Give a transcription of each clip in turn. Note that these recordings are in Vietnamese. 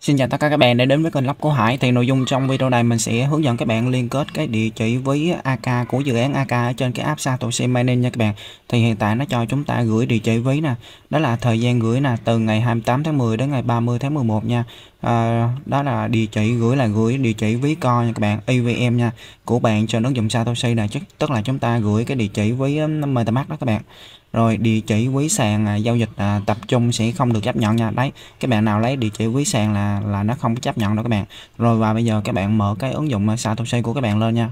Xin chào tất cả các bạn đã đến với kênh Lắp của Hải Thì nội dung trong video này mình sẽ hướng dẫn các bạn liên kết cái địa chỉ với AK của dự án AK ở trên cái app Satoshi Mining nha các bạn Thì hiện tại nó cho chúng ta gửi địa chỉ ví nè Đó là thời gian gửi nè từ ngày 28 tháng 10 đến ngày 30 tháng 11 nha à, đó là địa chỉ gửi là gửi địa chỉ ví co nha các bạn EVM nha của bạn cho ứng dụng sao tôi xây là chắc tức là chúng ta gửi cái địa chỉ với MetaMask đó các bạn rồi địa chỉ quý sàn à, giao dịch à, tập trung sẽ không được chấp nhận nha đấy các bạn nào lấy địa chỉ quý sàn là là nó không chấp nhận đâu các bạn rồi và bây giờ các bạn mở cái ứng dụng à, Satoshi của các bạn lên nha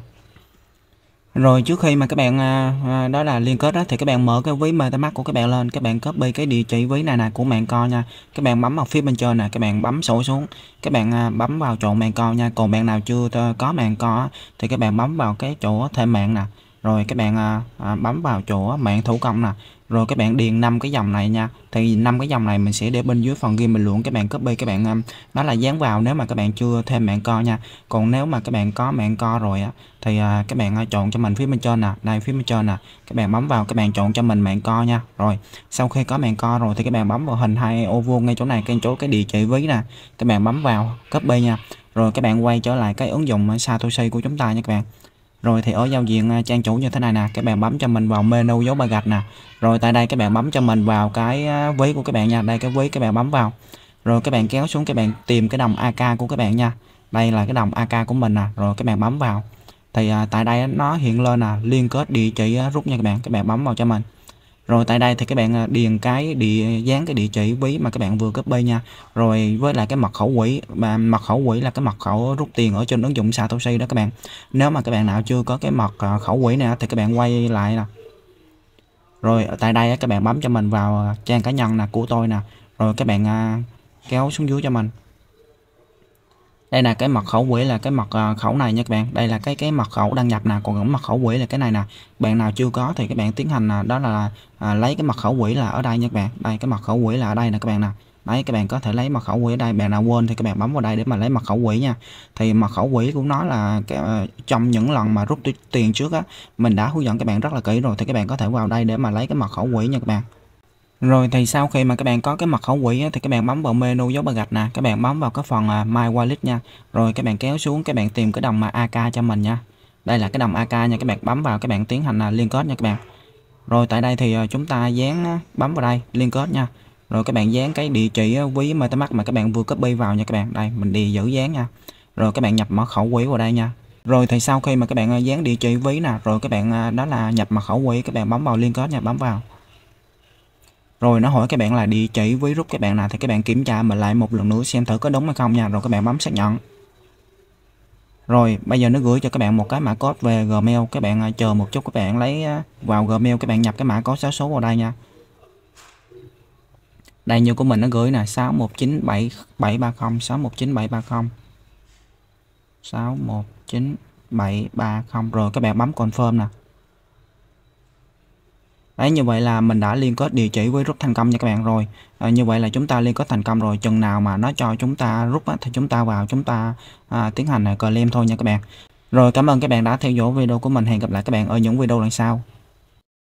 rồi trước khi mà các bạn à, à, đó là liên kết đó thì các bạn mở cái ví MetaMask của các bạn lên các bạn copy cái địa chỉ ví này nè của mạng co nha các bạn bấm vào phía bên trên nè các bạn bấm sổ xuống các bạn à, bấm vào chỗ mạng co nha còn bạn nào chưa có mạng co thì các bạn bấm vào cái chỗ thêm mạng nè rồi các bạn à, à, bấm vào chỗ mạng thủ công nè rồi các bạn điền năm cái dòng này nha thì năm cái dòng này mình sẽ để bên dưới phần ghi mình luận các bạn copy các bạn à, đó là dán vào nếu mà các bạn chưa thêm mạng co nha còn nếu mà các bạn có mạng co rồi á thì à, các bạn à, chọn cho mình phía bên trên nè đây phía bên trên nè các bạn bấm vào các bạn chọn cho mình mạng co nha rồi sau khi có mạng co rồi thì các bạn bấm vào hình hai ô vuông ngay chỗ này cái chỗ cái địa chỉ ví nè các bạn bấm vào copy nha rồi các bạn quay trở lại cái ứng dụng Satoshi của chúng ta nha các bạn rồi thì ở giao diện à, trang chủ như thế này nè các bạn bấm cho mình vào menu dấu ba gạch nè rồi tại đây các bạn bấm cho mình vào cái à, ví của các bạn nha đây cái ví các bạn bấm vào rồi các bạn kéo xuống các bạn tìm cái đồng AK của các bạn nha đây là cái đồng AK của mình nè rồi các bạn bấm vào thì à, tại đây nó hiện lên là liên kết địa chỉ rút nha các bạn các bạn bấm vào cho mình rồi tại đây thì các bạn à, điền cái địa dán cái địa chỉ ví mà các bạn vừa copy nha rồi với lại cái mật khẩu quỹ mà mật khẩu quỹ là cái mật khẩu rút tiền ở trên ứng dụng Satoshi đó các bạn nếu mà các bạn nào chưa có cái mật à, khẩu quỹ này thì các bạn quay lại nè rồi tại đây các bạn bấm cho mình vào à, trang cá nhân là của tôi nè rồi các bạn kéo xuống dưới cho mình đây là cái mật khẩu quỹ là cái mật à, khẩu này nha các bạn đây là cái cái mật khẩu đăng nhập nè còn cái mật khẩu quỹ là cái này nè bạn nào chưa có thì các bạn tiến hành à, đó là à, lấy cái mật khẩu quỹ là ở đây nha các bạn đây cái mật khẩu quỹ là ở đây nè các bạn nè đấy các bạn có thể lấy mật khẩu quỹ ở đây bạn nào quên thì các bạn bấm vào đây để mà lấy mật khẩu quỹ nha thì mật khẩu quỹ cũng nói là cái, à, trong những lần mà rút tiền trước á mình đã hướng dẫn các bạn rất là kỹ rồi thì các bạn có thể vào đây để mà lấy cái mật khẩu quỹ nha các bạn rồi thì sau khi mà các bạn có cái mật khẩu quỷ á, thì các bạn bấm vào menu dấu ba gạch nè, các bạn bấm vào cái phần My Wallet nha. Rồi các bạn kéo xuống các bạn tìm cái đồng mà AK cho mình nha. Đây là cái đồng AK nha, các bạn bấm vào các bạn tiến hành liên kết nha các bạn. Rồi tại đây thì chúng ta dán bấm vào đây liên kết nha. Rồi các bạn dán cái địa chỉ ví MetaMask mà các bạn vừa copy vào nha các bạn. Đây mình đi giữ dán nha. Rồi các bạn nhập mật khẩu quỷ vào đây nha. Rồi thì sau khi mà các bạn dán địa chỉ ví nè, rồi các bạn đó là nhập mật khẩu quỷ các bạn bấm vào liên kết nha, bấm vào rồi nó hỏi các bạn là địa chỉ với rút các bạn nào thì các bạn kiểm tra mình lại một lần nữa xem thử có đúng hay không nha rồi các bạn bấm xác nhận rồi bây giờ nó gửi cho các bạn một cái mã code về Gmail các bạn à, chờ một chút các bạn lấy à, vào Gmail các bạn nhập cái mã code số số vào đây nha đây như của mình nó gửi là 619730 619730 619730 rồi các bạn bấm confirm nè Đấy, như vậy là mình đã liên kết địa chỉ với rút thành công nha các bạn rồi à, như vậy là chúng ta liên kết thành công rồi chừng nào mà nó cho chúng ta rút á, thì chúng ta vào chúng ta à, tiến hành à, claim thôi nha các bạn rồi cảm ơn các bạn đã theo dõi video của mình hẹn gặp lại các bạn ở những video lần sau